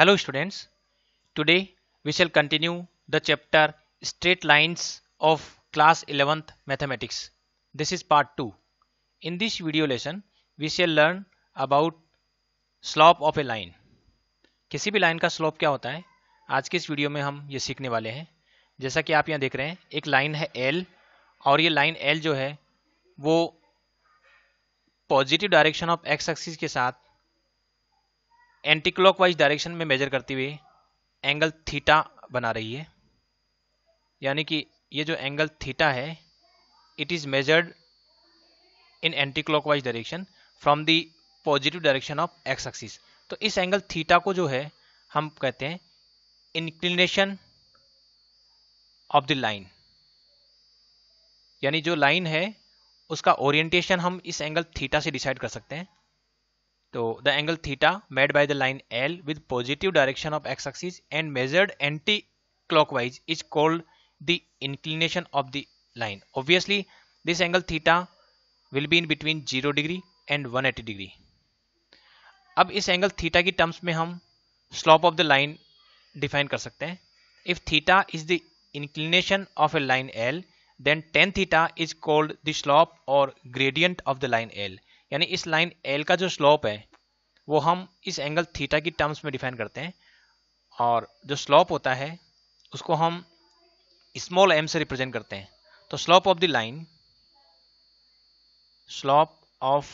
Hello students, today we shall continue the chapter straight lines of class 11th mathematics. This is part 2. In this video lesson, we shall learn about slope of a line. किसी भी line का slope क्या होता है आज के इस video में हम ये सीखने वाले हैं जैसा कि आप यहाँ देख रहे हैं एक लाइन है एल और ये लाइन एल जो है वो positive direction of x axis के साथ एंटी क्लॉक वाइज डायरेक्शन में मेजर करते हुए एंगल थीटा बना रही है यानी कि ये जो एंगल थीटा है it is measured in anticlockwise direction from the positive direction of x axis तो इस एंगल थीटा को जो है हम कहते हैं इंक्लिनेशन ऑफ द लाइन यानी जो लाइन है उसका ओरिएंटेशन हम इस एंगल थीटा से डिसाइड कर सकते हैं तो the angle theta made by the line L with positive direction of x axis and measured anticlockwise is called the inclination of the line obviously this angle theta will be in between zero degree and one eighty degree अब इस angle theta की terms में हम slope of the line define कर सकते हैं if theta is the inclination of a line L then ten theta is called the slope और gradient of the line L यानी इस लाइन एल का जो स्लोप है वो हम इस एंगल थीटा की टर्म्स में डिफाइन करते हैं और जो स्लोप होता है उसको हम स्मॉल एम से रिप्रेजेंट करते हैं तो slope of the line slope of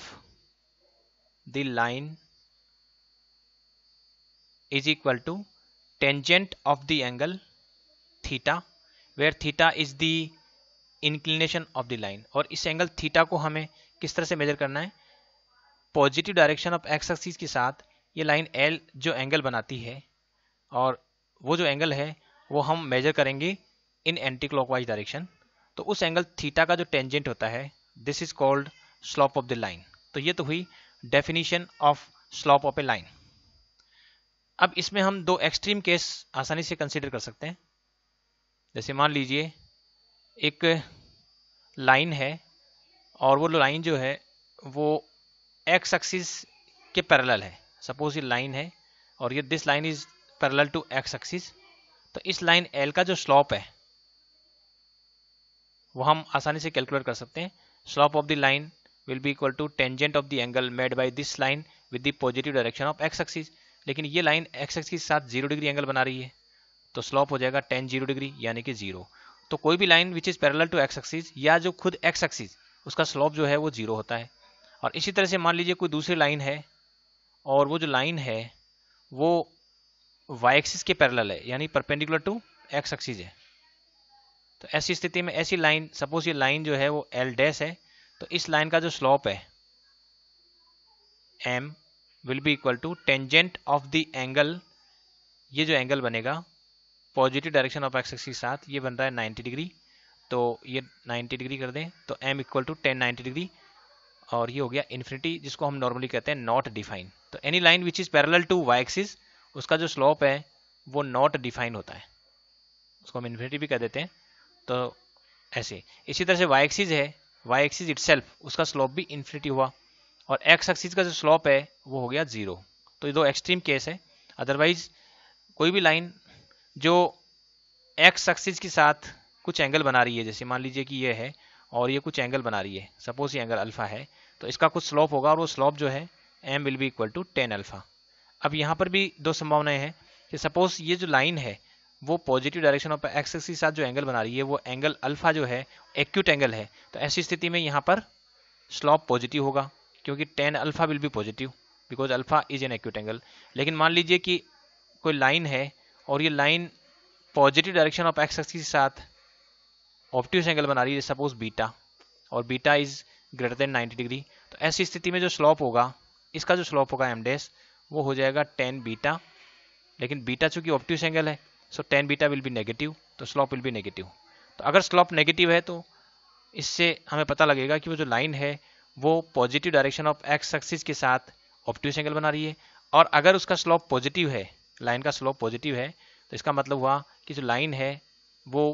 the line is equal to tangent of the angle theta where theta is the inclination of the line और इस एंगल थीटा को हमें किस तरह से मेजर करना है positive direction of x axis के साथ ये लाइन एल जो एंगल बनाती है और वो जो एंगल है वो हम मेजर करेंगे इन एंटी क्लॉकवाइज डायरेक्शन तो उस एंगल थीटा का जो टेंजेंट होता है this is called slope of the line तो ये तो हुई definition of slope of a line अब इसमें हम दो एक्सट्रीम केस आसानी से कंसिडर कर सकते हैं जैसे मान लीजिए एक लाइन है और वो लाइन जो है वो एक्स एक्सिस के पैरेलल है सपोज ये लाइन है और ये this line is parallel to x axis तो इस लाइन एल का जो स्लॉप है वो हम आसानी से कैलकुलेट कर सकते हैं slope of the line will be equal to tangent of the angle made by this line with the positive direction of x axis लेकिन ये लाइन एक्स एक्सिस के साथ जीरो डिग्री एंगल बना रही है तो स्लॉप हो जाएगा टेन जीरो डिग्री यानी कि जीरो तो कोई भी line which is parallel to x axis या जो खुद एक्स एक्सिस उसका स्लॉप जो है वो जीरो होता है और इसी तरह से मान लीजिए कोई दूसरी लाइन है और वो जो लाइन है वो वाई एक्सिस के पैरेलल है यानी परपेंडिकुलर टू एक्स एक्सिस है तो ऐसी स्थिति में ऐसी लाइन सपोज ये लाइन जो है वो एल डैश है तो इस लाइन का जो स्लॉप है m will be equal to tangent of the angle ये जो एंगल बनेगा positive direction of x axis के साथ ये बन रहा है 90 डिग्री तो ये 90 डिग्री कर दें तो m equal to tan ninety degree और ये हो गया इन्फिनिटी जिसको हम नॉर्मली कहते हैं नॉट डिफाइन तो any line which is parallel to y axis उसका जो स्लोप है वो नॉट डिफाइन होता है उसको हम इन्फिनिटी भी कह देते हैं तो ऐसे इसी तरह से वाई एक्सिस है वाई एक्सिस इट उसका स्लोप भी इन्फिनिटी हुआ और एक्स एक्सिस का जो स्लोप है वो हो गया ज़ीरो तो ये दो एक्सट्रीम केस है अदरवाइज कोई भी लाइन जो एक्स एक्सिस के साथ कुछ एंगल बना रही है जैसे मान लीजिए कि ये है और ये कुछ एंगल बना रही है सपोज ये एंगल अल्फ़ा है तो इसका कुछ स्लॉप होगा और वो स्लॉप जो है m will be equal to tan alpha अब यहाँ पर भी दो संभावनाएं हैं कि सपोज ये जो लाइन है वो positive direction of x x के साथ जो एंगल बना रही है वो एंगल अल्फा जो है एक्यूट एंगल है तो ऐसी स्थिति में यहाँ पर स्लॉप पॉजिटिव होगा क्योंकि tan alpha will be positive because alpha is an acute angle लेकिन मान लीजिए कि कोई लाइन है और ये line positive direction of x x के साथ ऑप्टिस एंगल बना रही है सपोज बीटा और beta is greater than 90 degree तो ऐसी स्थिति में जो स्लॉप होगा इसका जो स्लॉप होगा एम डेस वो हो जाएगा टेन बीटा लेकिन बीटा चूंकि ऑप्टिस एंगल है so tan beta will be negative तो स्लॉप विल बी नेगेटिव तो अगर स्लॉप नेगेटिव है तो इससे हमें पता लगेगा कि वो जो लाइन है वो positive direction of x axis के साथ ऑप्टिस एंगल बना रही है और अगर उसका स्लॉप पॉजिटिव है लाइन का स्लोप पॉजिटिव है तो इसका मतलब हुआ कि जो लाइन है वो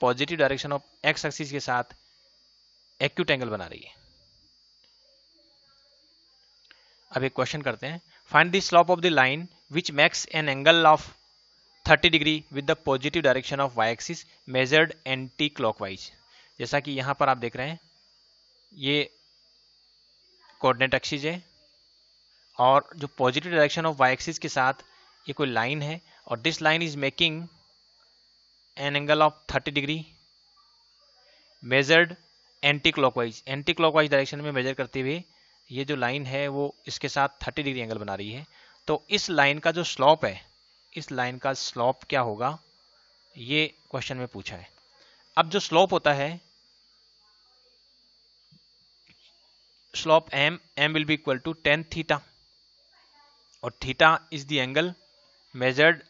positive direction of x axis के साथ एक्यूट एंगल बना रही है अब एक क्वेश्चन करते हैं find the slope of the line which makes an angle of 30 degree with the positive direction of y axis measured anticlockwise जैसा कि यहां पर आप देख रहे हैं ये कोऑर्डिनेट एक्सिस है और जो positive direction of y axis के साथ ये कोई लाइन है और this line is making an angle of 30 degree measured anticlockwise anticlockwise direction में मेजर करते हुए ये जो लाइन है वो इसके साथ 30 डिग्री एंगल बना रही है तो इस लाइन का जो स्लॉप है इस लाइन का स्लॉप क्या होगा ये क्वेश्चन में पूछा है अब जो स्लॉप होता है slope m m will be equal to tan theta और theta is the angle measured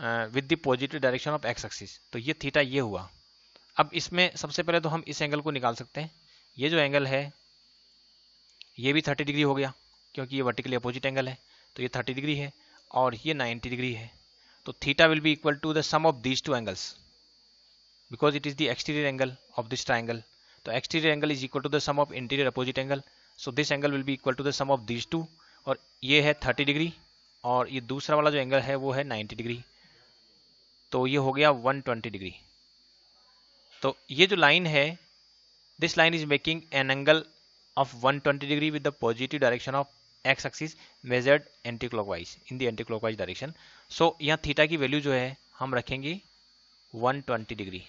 with the positive direction of x axis तो ये थीटा ये हुआ अब इसमें सबसे पहले तो हम इस एंगल को निकाल सकते हैं ये जो एंगल है ये भी थर्टी डिग्री हो गया क्योंकि ये वर्टिकली अपोजिट एंगल है तो ये थर्टी डिग्री है और ये नाइन्टी डिग्री है तो theta will be equal to the sum of these two angles because it is the exterior angle of this triangle तो exterior angle is equal to the sum of interior opposite angle so this angle will be equal to the sum of these two और ये है thirty degree और ये दूसरा वाला जो angle है वो है नाइन्टी डिग्री तो ये हो गया 120 डिग्री तो ये जो लाइन है this line is making an angle of 120 degree with the positive direction of x axis measured anticlockwise in the anticlockwise direction so यहाँ थीटा की वैल्यू जो है हम रखेंगे 120 डिग्री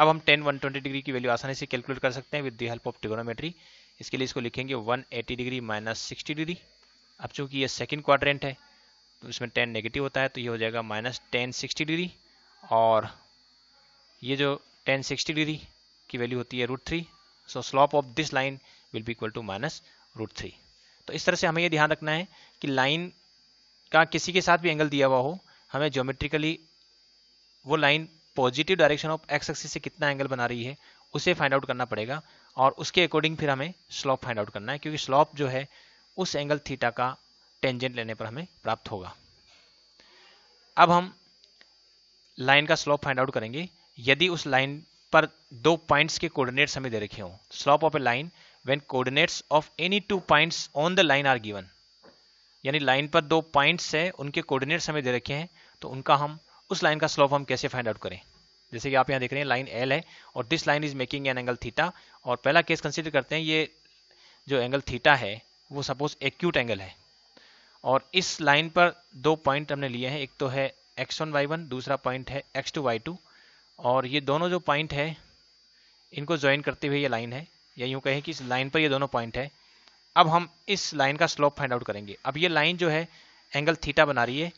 अब हम 10 120 डिग्री की वैल्यू आसानी से कैलकुलेट कर सकते हैं with the help of trigonometry इसके लिए इसको लिखेंगे 180 डिग्री माइनस सिक्सटी डिग्री अब चूंकि ये सेकेंड क्वाड्रेंट है तो इसमें टेन नेगेटिव होता है तो ये हो जाएगा माइनस टेन सिक्सटी डिग्री और ये जो टेन सिक्सटी डिग्री की वैल्यू होती है root three so slope of this line will be equal to minus root three तो इस तरह से हमें ये ध्यान रखना है कि लाइन का किसी के साथ भी एंगल दिया हुआ हो हमें ज्योमेट्रिकली वो line positive direction of x axis से कितना एंगल बना रही है उसे फाइंड आउट करना पड़ेगा और उसके अकॉर्डिंग फिर हमें स्लॉप फाइंड आउट करना है क्योंकि स्लॉप जो है उस एंगल थीटा का टेंजेंट लेने पर हमें प्राप्त होगा अब हम लाइन का स्लोप फाइंड आउट करेंगे यदि उस लाइन पर दो पॉइंट्स के कोऑर्डिनेट्स हमें दे रखे हों slope of a line when coordinates of any two points on the line are given यानी लाइन पर दो पॉइंट्स हैं उनके कोऑर्डिनेट्स हमें दे रखे हैं तो उनका हम उस लाइन का स्लोप हम कैसे फाइंड आउट करें जैसे कि आप यहाँ देख रहे हैं लाइन एल है और this line is making an angle theta और पहला केस कंसिडर करते हैं ये जो एंगल थीटा है वो सपोज एक्यूट एंगल है और इस लाइन पर दो पॉइंट हमने लिए हैं एक तो है एक्स वन वाई वन दूसरा पॉइंट है एक्स टू वाई टू और ये दोनों जो पॉइंट है इनको ज्वाइन करते हुए ये लाइन है या यूँ कहें कि इस लाइन पर ये दोनों पॉइंट है अब हम इस लाइन का स्लोप फाइंड आउट करेंगे अब ये लाइन जो है एंगल थीटा बना रही है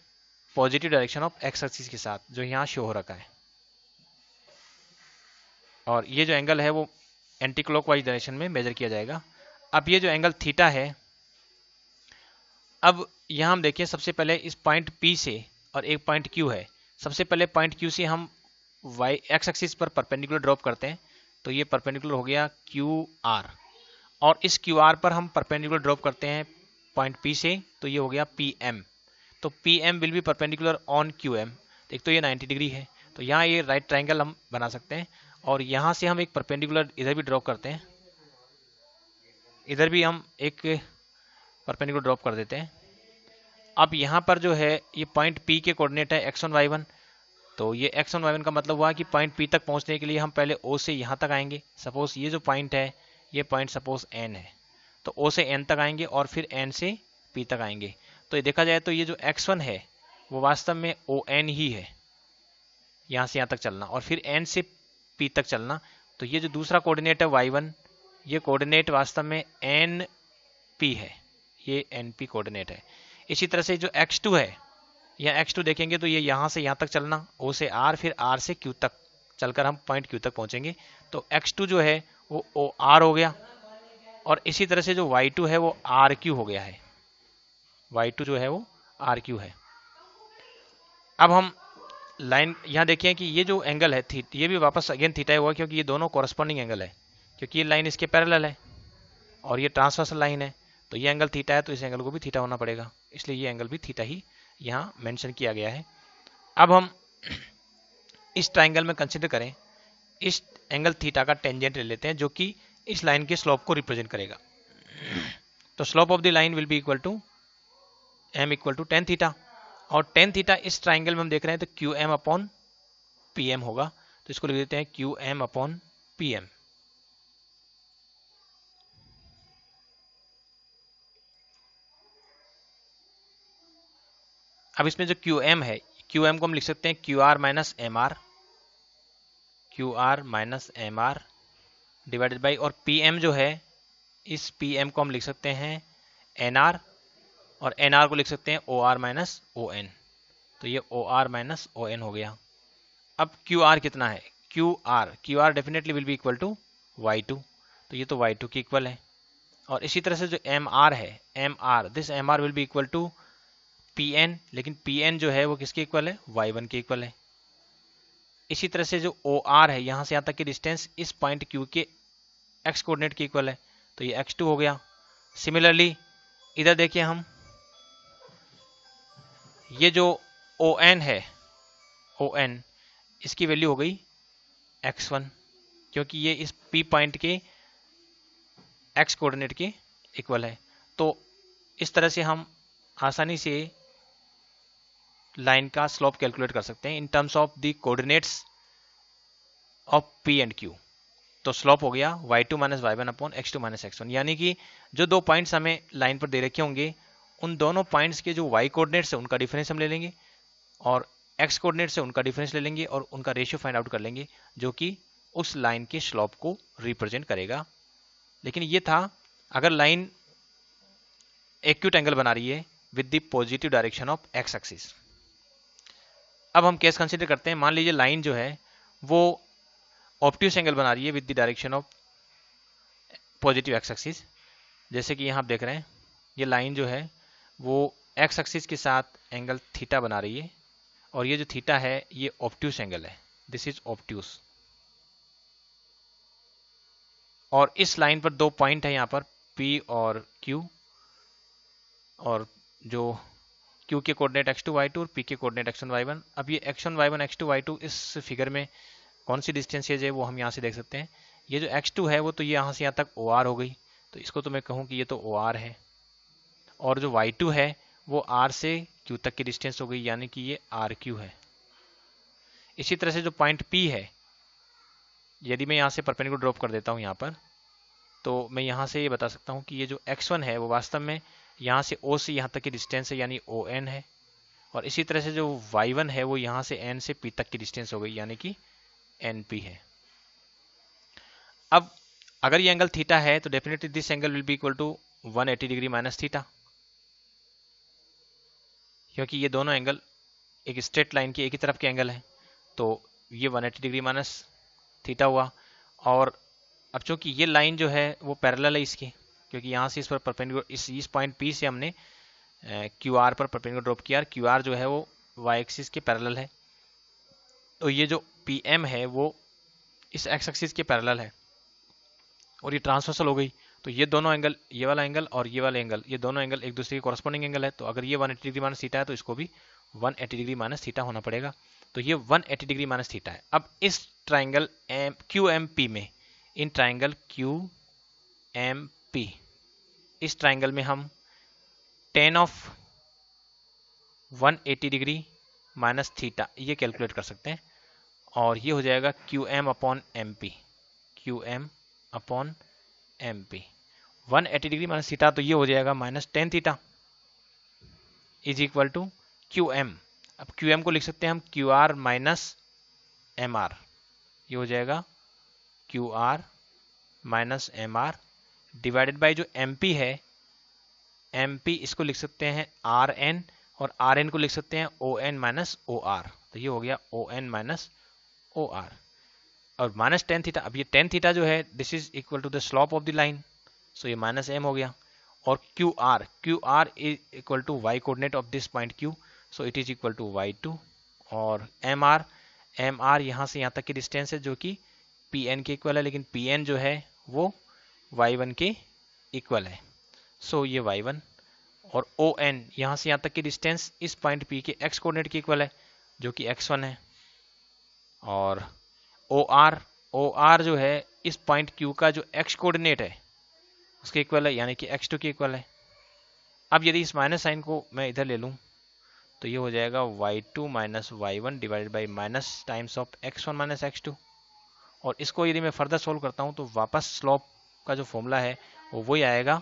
positive direction of x axis के साथ जो यहाँ शो हो रखा है और ये जो एंगल है वो एंटी क्लॉक वाइज डायरेक्शन में मेजर किया जाएगा अब ये जो एंगल थीटा है अब यहाँ हम देखें सबसे पहले इस पॉइंट पी से और एक पॉइंट क्यू है सबसे पहले पॉइंट क्यू से हम वाई एक्स एक्सिस पर परपेंडिकुलर ड्रॉप करते हैं तो ये परपेंडिकुलर हो गया क्यू आर और इस क्यू आर पर हम परपेंडिकुलर ड्रॉप करते हैं पॉइंट पी से तो ये हो गया पी एम तो P M will be perpendicular on Q M एक तो ये 90 डिग्री है तो यहाँ ये राइट ट्राइंगल हम बना सकते हैं और यहाँ से हम एक परपेंडिकुलर इधर भी ड्रॉप करते हैं इधर भी हम एक परपेंडिकुलर ड्रॉप कर देते हैं अब यहाँ पर जो है ये पॉइंट पी के कोऑर्डिनेट है एक्स वन वाई वन तो ये एक्स वन वाई वन का मतलब हुआ कि पॉइंट पी तक पहुँचने के लिए हम पहले ओ से यहाँ तक आएंगे सपोज ये जो पॉइंट है ये पॉइंट सपोज एन है तो ओ से एन तक आएंगे और फिर एन से पी तक आएंगे तो ये देखा जाए तो ये जो एक्स वन है वो वास्तव में ओ एन ही है यहाँ से यहाँ तक चलना और फिर एन से पी तक चलना तो ये जो दूसरा कोऑर्डिनेट है वाई वन ये कोऑर्डिनेट वास्तव में एन पी है ये एन पी कोऑर्डिनेट है इसी तरह से जो एक्स टू है या टू देखेंगे तो ये यह यहाँ से यहाँ तक चलना ओ से आर फिर आर से क्यू तक चलकर हम पॉइंट क्यू तक पहुँचेंगे तो एक्स टू जो है वो ओ आर हो गया और इसी तरह से जो वाई टू है वो आर क्यू हो गया है वाई टू जो है वो आर क्यू है अब हम लाइन यहाँ देखिए कि ये जो एंगल है थी ये भी वापस अगेन थीटा हुआ क्योंकि ये दोनों कॉरस्पॉन्डिंग एंगल है क्योंकि ये लाइन इसके पैरेलल है और ये ट्रांसवर्सल लाइन है तो ये एंगल थीटा है तो इस एंगल को भी थीटा होना पड़ेगा इसलिए ये एंगल भी थीटा ही यहाँ मेंशन किया गया है अब हम इस ट्राइंगल में कंसिडर करें इस एंगल थीटा का टेंजेंट ले लेते हैं जो कि इस लाइन के स्लोप को रिप्रेजेंट करेगा तो slope of the line will be equal to m equal to tan theta और टेन थीटा इस ट्राइंगल में हम देख रहे हैं तो Q M upon P M होगा तो इसको लिख देते हैं Q M upon P M अब इसमें जो क्यू एम है क्यू एम को हम लिख सकते हैं Q R minus M R Q R minus M R divided by और पी एम जो है इस पी एम को हम लिख सकते हैं एन आर और एन आर को लिख सकते हैं O R minus O N तो ये O R minus O N हो गया अब क्यू आर कितना है Q R Q R definitely will be equal to y two तो ये तो वाई टू की इक्वल है और इसी तरह से जो एम आर है M R this M R will be equal to P N लेकिन पी एन जो है वो किसके इक्वल है वाई वन के इक्वल है इसी तरह से जो ओ आर है यहाँ से यहाँ तक की डिस्टेंस इस पॉइंट क्यू के एक्स कोऑर्डिनेट के इक्वल है तो ये एक्स टू हो गया सिमिलरली इधर देखिए हम ये जो ओ एन है ओ एन इसकी वैल्यू हो गई एक्स वन क्योंकि ये इस पी पॉइंट के एक्स कोऑर्डिनेट के इक्वल है तो इस तरह से हम आसानी से लाइन का स्लोप कैलकुलेट कर सकते हैं in terms of the coordinates of P and Q तो स्लोप हो गया y two minus y one upon x two minus x one यानी कि जो दो पॉइंट्स हमें लाइन पर दे रखे होंगे उन दोनों पॉइंट्स के जो वाई कोऑर्डिनेट्स है उनका डिफरेंस हम ले लेंगे और एक्स कोऑर्डिनेट से उनका डिफरेंस ले लेंगे और उनका रेशियो फाइंड आउट कर लेंगे जो कि उस लाइन के स्लोप को रिप्रेजेंट करेगा लेकिन ये था अगर लाइन एक्यूट एंगल बना रही है with the positive direction of x axis अब हम केस कंसिडर करते हैं मान लीजिए लाइन जो है वो ऑप्टिव एंगल बना रही है with the direction of positive x axis जैसे कि यहाँ आप देख रहे हैं ये लाइन जो है वो एक्स एक्सिस के साथ एंगल थीटा बना रही है और ये जो थीटा है ये ऑप्टिव एंगल है दिस इज ऑप्टिव और इस लाइन पर दो पॉइंट है यहाँ पर पी और क्यू और जो क्यू के coordinate x two y two और पी के coordinate x one y one अब ये x one y one x two y two इस फिगर में कौन सी डिस्टेंसेज है वो हम यहाँ से देख सकते हैं ये जो एक्स टू है वो तो ये यहाँ से यहाँ तक ओ आर हो गई तो इसको तो मैं कहूँ कि ये तो ओ आर है और जो वाई टू है वो आर से क्यू तक की डिस्टेंस हो गई यानी कि ये आर क्यू है इसी तरह से जो पॉइंट पी है यदि मैं यहाँ से परपेन को ड्रॉप कर देता हूँ यहाँ पर तो मैं यहाँ से ये बता सकता हूँ कि ये जो एक्स वन है वो वास्तव में यहाँ से ओ से यहाँ तक की डिस्टेंस है यानी ओ एन है और इसी तरह से जो वाई वन है वो यहाँ से एन से पी तक की डिस्टेंस हो गई यानी कि एन पी है अब अगर ये एंगल थीटा है तो definitely this angle will be equal to 180 degree minus theta क्योंकि ये दोनों एंगल एक स्ट्रेट लाइन की एक ही तरफ के एंगल है तो ये 180 डिग्री माइनस थीटा हुआ और अब चूंकि ये लाइन जो है वो पैरेलल है इसकी क्योंकि यहाँ से इस पर परपेंडिकुलर इस इस पॉइंट पी से हमने क्यू आर पर परपेंडिकुलर ड्रॉप किया क्यू आर जो है वो वाई एक्सिस के पैरेलल तो है और ये जो पी एम है वो इस एक्स एक्सिस के पैरेलल है और ये ट्रांसवर्सल हो गई तो ये दोनों एंगल ये वाला एंगल और ये वाला एंगल ये दोनों एंगल एक दूसरे के कॉरस्पॉन्डिंग एंगल है तो अगर ये वन डिग्री माइनस थीटा है तो इसको भी वन डिग्री माइनस थीटा होना पड़ेगा तो ये वन डिग्री माइनस थीटा है अब इस triangle M Q M P में in triangle Q M P इस ट्राइंगल में हम tan of 180 degree minus theta ये कैलकुलेट कर सकते हैं और ये हो जाएगा Q M upon M P Q M upon M P one eighty degree minus theta तो ये हो जाएगा minus tan theta is equal to Q M अब क्यू एम को लिख सकते हैं हम Q R minus M R ये हो जाएगा Q R minus M R divided by जो एम है एम इसको लिख सकते हैं आर एन और आर एन को लिख सकते हैं O N minus O R तो ये हो गया O N minus O R और माइनस टेन थीटा अब ये टेन थीटा जो है this is equal to the slope of the line so ये माइनस एम हो गया और Q R Q R is equal to y coordinate of this point Q so it is equal to y two और M R M R यहाँ से यहाँ तक की डिस्टेंस है जो कि पी एन के इक्वल है लेकिन पी एन जो है वो y1 के इक्वल है सो so, ये y1 और ओ एन यहाँ से यहाँ तक की डिस्टेंस इस पॉइंट पी के एक्स कोऑर्डिनेट के इक्वल है जो कि x1 है और ओ आर ओ आर जो है इस पॉइंट क्यू का जो एक्स कोऑर्डिनेट है उसके इक्वल है यानी कि एक्स टू के इक्वल है अब यदि इस माइनस साइन को मैं इधर ले लूँ तो ये हो जाएगा y two minus y one divided by minus times of x one minus x two और इसको यदि मैं फर्दर सोल्व करता हूँ तो वापस स्लोप का जो फॉर्मूला है वो वही आएगा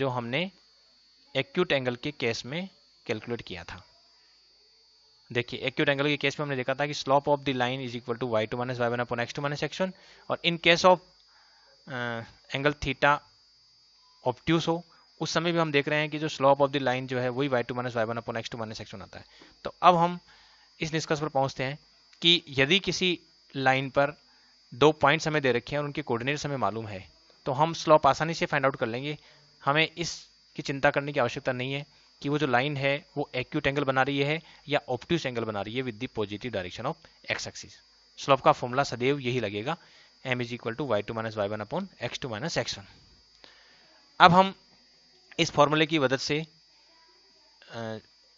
जो हमने एक्यूट एंगल के केस में कैलकुलेट किया था देखिए एक्यूट एंगल के केस में हमने देखा था कि slope of the line is equal to y two minus y one upon x two minus x one और in case of angle theta obtuse हो उस समय भी हम देख रहे हैं कि जो स्लॉप ऑफ द लाइन जो है वही y two minus y one upon x two minus x one आता है तो अब हम इस निष्कर्ष पर पहुंचते हैं कि यदि किसी लाइन पर दो पॉइंट्स हमें दे रखे हैं और उनके कोऑर्डिनेट्स हमें मालूम है तो हम स्लॉप आसानी से फाइंड आउट कर लेंगे हमें इसकी चिंता करने की आवश्यकता नहीं है कि वो जो लाइन है वो एक्यूट एंगल बना रही है या ऑप्टिव एंगल बना रही है with the positive direction of x axis slope का फॉर्मूला सदैव यही लगेगा M is equal to y two minus y one upon x two minus x one अब हम इस फॉर्मूले की मदद से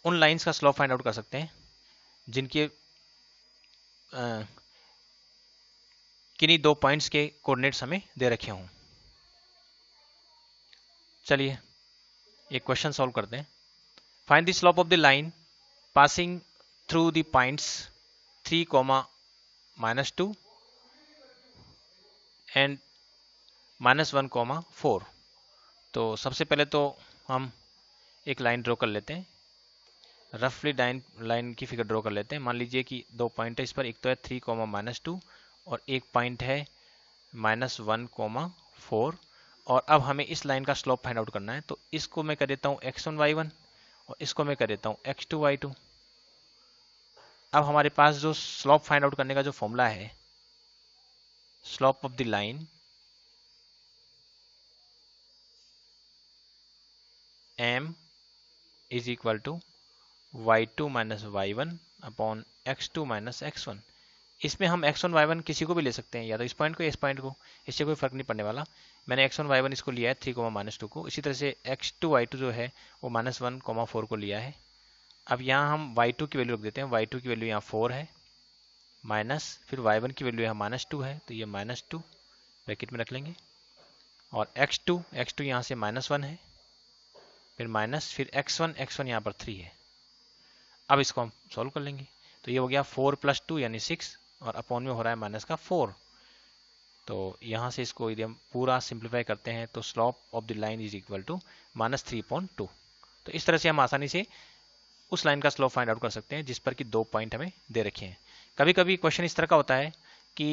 उन लाइंस का स्लोप फाइंड आउट कर सकते हैं जिनके किन्हीं दो पॉइंट्स के कोऑर्डिनेट्स हमें दे रखे हों चलिए एक क्वेश्चन सॉल्व करते हैं find the slope of the line passing through the points three comma minus two and minus one comma four तो सबसे पहले तो हम एक लाइन ड्रॉ कर लेते हैं रफली डाइन लाइन की फिगर ड्रॉ कर लेते हैं मान लीजिए कि दो पॉइंट है इस पर एक तो है थ्री कॉमा माइनस टू और एक पॉइंट है माइनस वन कॉमा फोर और अब हमें इस लाइन का स्लोप फाइंड आउट करना है तो इसको मैं कर देता हूँ एक्स वन वाई वन और इसको मैं कर देता हूँ एक्स टू वाई टू अब हमारे पास जो स्लोप फाइंड आउट करने का जो फॉर्मूला है slope of the line M is equal to y two minus y one upon x two minus x one इसमें हम एक्स वन वाई वन किसी को भी ले सकते हैं या तो इस पॉइंट को या इस पॉइंट को इससे कोई फर्क नहीं पड़ने वाला मैंने एक्स वन वाई वन इसको लिया है थ्री कोमा माइनस टू को इसी तरह से एक्स टू वाई टू जो है वो माइनस वन कोमा फोर को लिया है अब यहाँ हम वाई टू की वैल्यू रख देते हैं वाई टू की वैल्यू यहाँ फोर है माइनस फिर वाई वन की वैल्यू यहाँ माइनस टू है तो ये माइनस टू ब्रैकेट में रख लेंगे और एक्स टू एक्स टू यहाँ से माइनस वन है फिर माइनस फिर एक्स वन एक्स वन यहाँ पर थ्री है अब इसको हम सॉल्व कर लेंगे तो ये हो गया फोर प्लस टू यानी सिक्स और अपॉन में हो रहा है माइनस का फोर तो यहाँ से इसको यदि हम पूरा सिंप्लीफाई करते हैं तो slope of the line is equal to minus three point two तो इस तरह से हम आसानी से उस लाइन का स्लोप फाइंड आउट कर सकते हैं जिस पर कि दो पॉइंट हमें दे रखे हैं कभी कभी क्वेश्चन इस तरह का होता है कि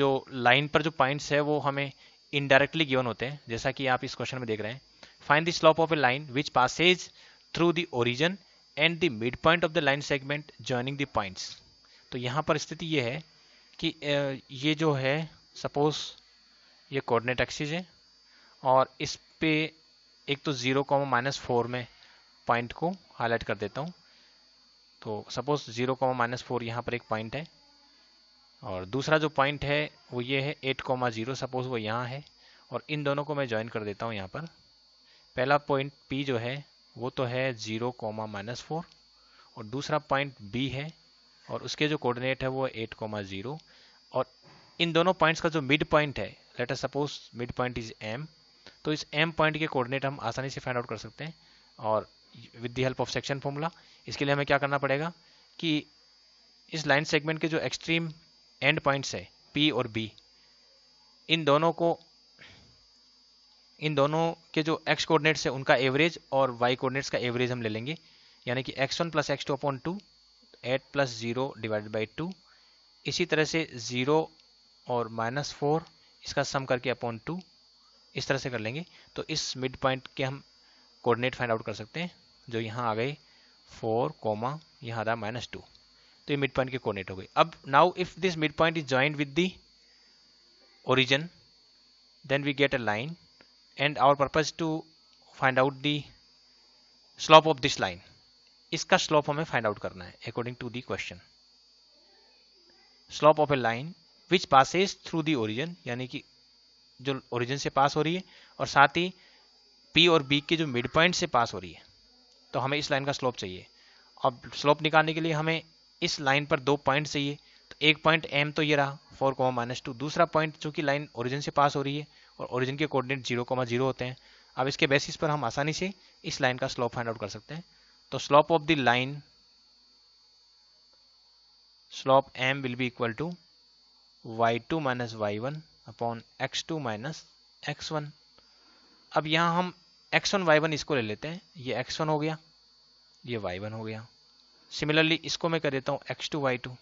जो लाइन पर जो पॉइंट्स है वो हमें इनडायरेक्टली गिवन होते हैं जैसा कि आप इस क्वेश्चन में देख रहे हैं find the slope of a line which passes through the origin and the mid point of the line segment joining the points तो यहाँ पर स्थिति ये है कि ये जो है सपोज ये कोऑर्डिनेट एक्सिस है और इस पे एक तो ज़ीरो कॉमा माइनस फोर में पॉइंट को हाईलाइट कर देता हूँ तो suppose zero comma minus four यहाँ पर एक पॉइंट है और दूसरा जो पॉइंट है वो ये है एट कॉमा ज़ीरो सपोज वो यहाँ है और इन दोनों को मैं ज्वाइन कर देता हूँ यहाँ पर पहला पॉइंट पी जो है वो तो है ज़ीरो कॉमा माइनस फोर और दूसरा पॉइंट बी है और उसके जो कोऑर्डिनेट है वो एट कोमा ज़ीरो और इन दोनों पॉइंट्स का जो मिड पॉइंट है let us suppose mid point is M तो इस एम पॉइंट के कोऑर्डिनेट हम आसानी से फाइंड आउट कर सकते हैं और with the help of section formula इसके लिए हमें क्या करना पड़ेगा कि इस लाइन सेगमेंट के जो एक्सट्रीम एंड पॉइंट्स है पी और बी इन दोनों को इन दोनों के जो एक्स कोऑर्डिनेट्स है उनका एवरेज और वाई कोऑर्डिनेट्स का एवरेज हम ले लेंगे यानी कि x one plus x two upon two eight plus zero divide by two इसी तरह से ज़ीरो और माइनस फोर इसका सम करके अपॉन टू इस तरह से कर लेंगे तो इस मिड पॉइंट के हम कोऑर्डिनेट फाइंड आउट कर सकते हैं जो यहाँ आ गए फोर कोमा यहाँ रहा माइनस टू तो ये मिड पॉइंट के कोऑर्डिनेट हो गई अब now if this mid point is joined with the origin then we get a line and our purpose to find out the slope of this line इसका slope हमें find out करना है according to the question slope of a line which passes through the origin यानी कि जो origin से pass हो रही है और साथ ही पी और बी के जो मिड पॉइंट से पास हो रही है तो हमें इस लाइन का स्लोप चाहिए अब स्लोप निकालने के लिए हमें इस लाइन पर दो पॉइंट चाहिए तो एक पॉइंट एम तो ये रहा फोर कोमा माइनस टू दूसरा पॉइंट चूंकि लाइन ओरिजिन से पास हो रही है और ओरिजिन के कोऑर्डिनेट जीरो कोमा जीरो होते हैं अब इसके बेसिस पर हम आसानी से इस लाइन का स्लोप फाइंड आउट कर सकते हैं तो slope of the line slope M will be equal to y two minus y one upon x two minus x one अब यहां हम एक्स वन वाई वन इसको ले लेते हैं ये एक्स वन हो गया ये वाई वन हो गया सिमिलरली इसको मैं कर देता हूं एक्स टू वाई टू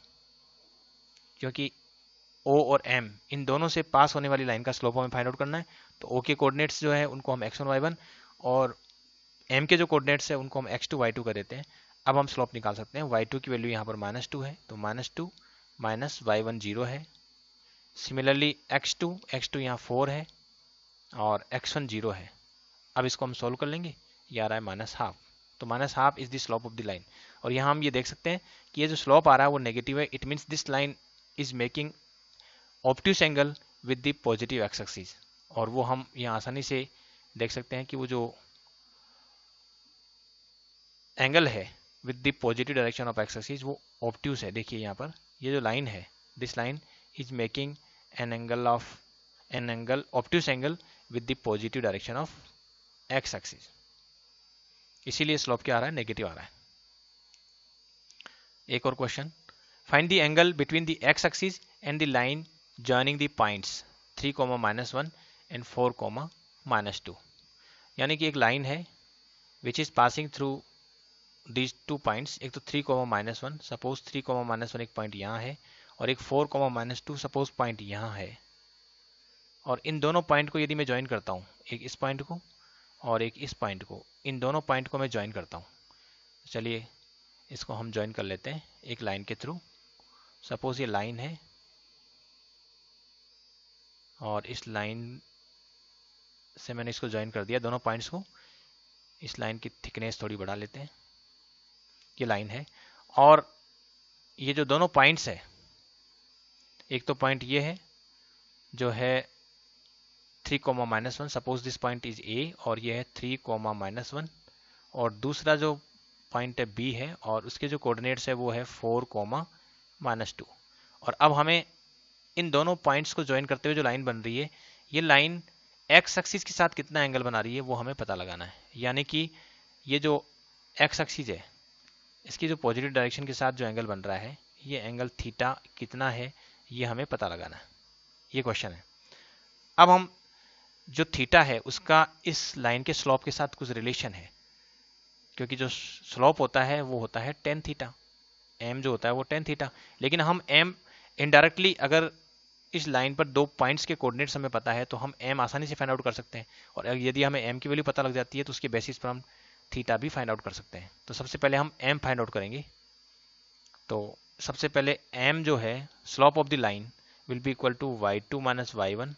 क्योंकि ओ और एम इन दोनों से पास होने वाली लाइन का स्लोप हमें फाइंड आउट करना है तो ओ के कोऑर्डिनेट्स जो है उनको हम एक्स वन वाई वन और एम के जो कोऑर्डिनेट्स है उनको हम एक्स टू वाई टू कर देते हैं अब हम स्लोप निकाल सकते हैं वाई टू की वैल्यू यहाँ पर माइनस टू है तो minus two minus y one zero है similarly x two x two यहाँ फोर है और एक्स वन जीरो है अब इसको हम सोल्व कर लेंगे ये आ रहा है माइनस हाफ तो minus half is the slope of the line और यहाँ हम ये देख सकते हैं कि ये जो स्लोप आ रहा है वो नेगेटिव है it means this line is making obtuse angle with the positive axis और वो हम यहाँ आसानी से देख सकते हैं कि वो जो एंगल है with the positive direction of x axis वो ऑप्टिव है देखिए यहाँ पर ये जो लाइन है this line is making an angle of an angle obtuse angle with the positive direction of x axis slope स्लोप क्या आ रहा है नेगेटिव आ रहा है एक और question find the angle between the x axis and the line joining the points three comma minus one and four comma minus two यानी कि एक लाइन है which is passing through these two points एक तो three comma minus one suppose three comma minus one एक point यहाँ है और एक four comma minus two suppose point यहाँ है और इन दोनों पॉइंट को यदि मैं ज्वाइन करता हूँ एक इस पॉइंट को और एक इस पॉइंट को इन दोनों पॉइंट को मैं ज्वाइन करता हूँ चलिए इसको हम ज्वाइन कर लेते हैं एक लाइन के थ्रू सपोज ये लाइन है और इस लाइन से मैंने इसको ज्वाइन कर दिया दोनों पॉइंट्स को इस लाइन की थिकनेस थोड़ी बढ़ा लेते हैं ये लाइन है और ये जो दोनों पॉइंट्स है एक तो पॉइंट ये है जो है three comma minus one suppose this point is A और ये है थ्री कोमा माइनस वन और दूसरा जो पॉइंट है बी है और उसके जो कोऑर्डिनेट्स है वो है फोर कोमा माइनस टू और अब हमें इन दोनों पॉइंट्स को ज्वाइन करते हुए जो लाइन बन रही है ये लाइन एक्स एक्सिस के साथ कितना एंगल बना रही है वो हमें पता लगाना है यानी कि ये जो एक्स एक्सिस है इसकी जो पॉजिटिव डायरेक्शन के साथ जो एंगल बन रहा है ये एंगल थीटा कितना है ये हमें पता लगाना है ये क्वेश्चन है अब हम जो थीटा है उसका इस लाइन के स्लोप के साथ कुछ रिलेशन है क्योंकि जो स्लोप होता है वो होता है टेन थीटा एम जो होता है वो टेन थीटा लेकिन हम एम इनडायरेक्टली अगर इस लाइन पर दो पॉइंट्स के कोऑर्डिनेट्स हमें पता है तो हम एम आसानी से फाइंड आउट कर सकते हैं और यदि हमें एम की वैल्यू पता लग जाती है तो उसके बेसिस पर हम थीटा भी फाइंड आउट कर सकते हैं तो सबसे पहले हम एम फाइंड आउट करेंगे तो सबसे पहले एम जो है slope of the line will be equal to y two minus y one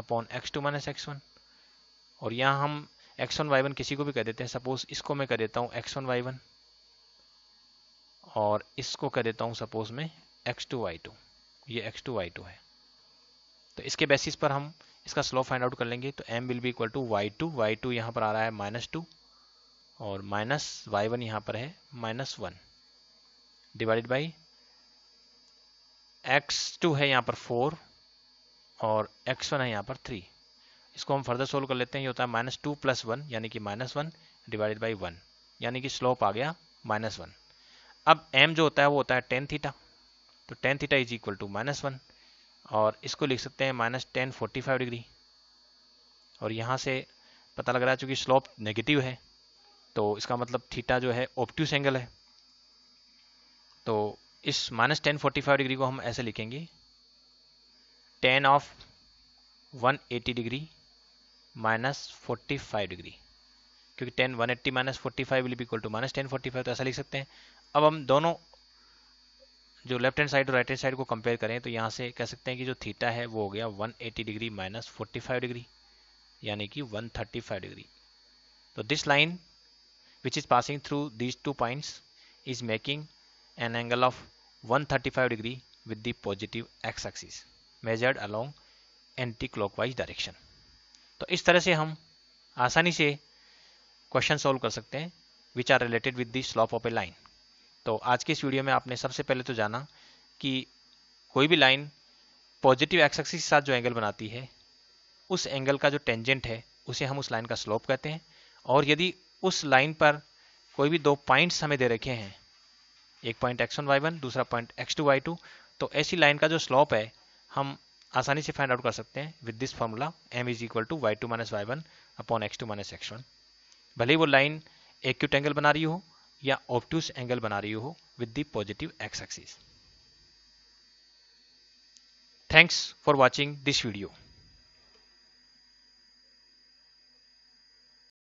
upon x two minus x one और यहाँ हम एक्स वन वाई वन किसी को भी कह देते हैं सपोज इसको मैं कह देता हूँ एक्स वन वाई वन और इसको कह देता हूँ सपोज मैं एक्स टू वाई टू ये एक्स टू वाई टू है तो इसके बेसिस पर हम इसका स्लोप फाइंड आउट कर लेंगे तो M will be equal to y two y two यहाँ पर आ रहा है माइनस टू और माइनस वाई वन यहाँ पर है minus one divided by x two है यहाँ पर फोर और एक्स वन है यहाँ पर थ्री इसको हम फर्दर सोल्व कर लेते हैं ये होता है माइनस टू प्लस वन यानी कि minus one divided by one यानी कि स्लोप आ गया माइनस वन अब एम जो होता है वो होता है टेन थीटा तो tan theta is equal to minus one और इसको लिख सकते हैं minus tan forty five degree और यहाँ से पता लग रहा है चूँकि स्लोप नेगेटिव है तो इसका मतलब थीटा जो है ऑप्टूस एंगल है तो इस minus tan forty five degree को हम ऐसे लिखेंगे tan of one eighty degree minus forty five degree क्योंकि tan one eighty minus forty five will equal to minus tan forty five तो ऐसा लिख सकते हैं अब हम दोनों जो लेफ्ट हैंड साइड और राइट हैंड साइड को कंपेयर करें तो यहाँ से कह सकते हैं कि जो थीटा है वो हो गया 180 डिग्री माइनस फोर्टी डिग्री यानी कि 135 डिग्री तो this line which is passing through these two points is making an angle of 135 degree with the positive x-axis measured along anti-clockwise direction. तो इस तरह से हम आसानी से क्वेश्चन सॉल्व कर सकते हैं which are related with the slope of a line तो आज के इस वीडियो में आपने सबसे पहले तो जाना कि कोई भी लाइन पॉजिटिव एक्सक्सिस के साथ जो एंगल बनाती है उस एंगल का जो टेंजेंट है उसे हम उस लाइन का स्लोप कहते हैं और यदि उस लाइन पर कोई भी दो पॉइंट्स हमें दे रखे हैं एक point x one y one दूसरा point x two y two तो ऐसी लाइन का जो स्लॉप है हम आसानी से फाइंड आउट कर सकते हैं with this formula M is equal to y two minus y one upon x two minus x one भले ही वो लाइन एक्यूट एंगल बना रही हो या ऑप्टूस एंगल बना रही हो with the positive x axis thanks for watching this video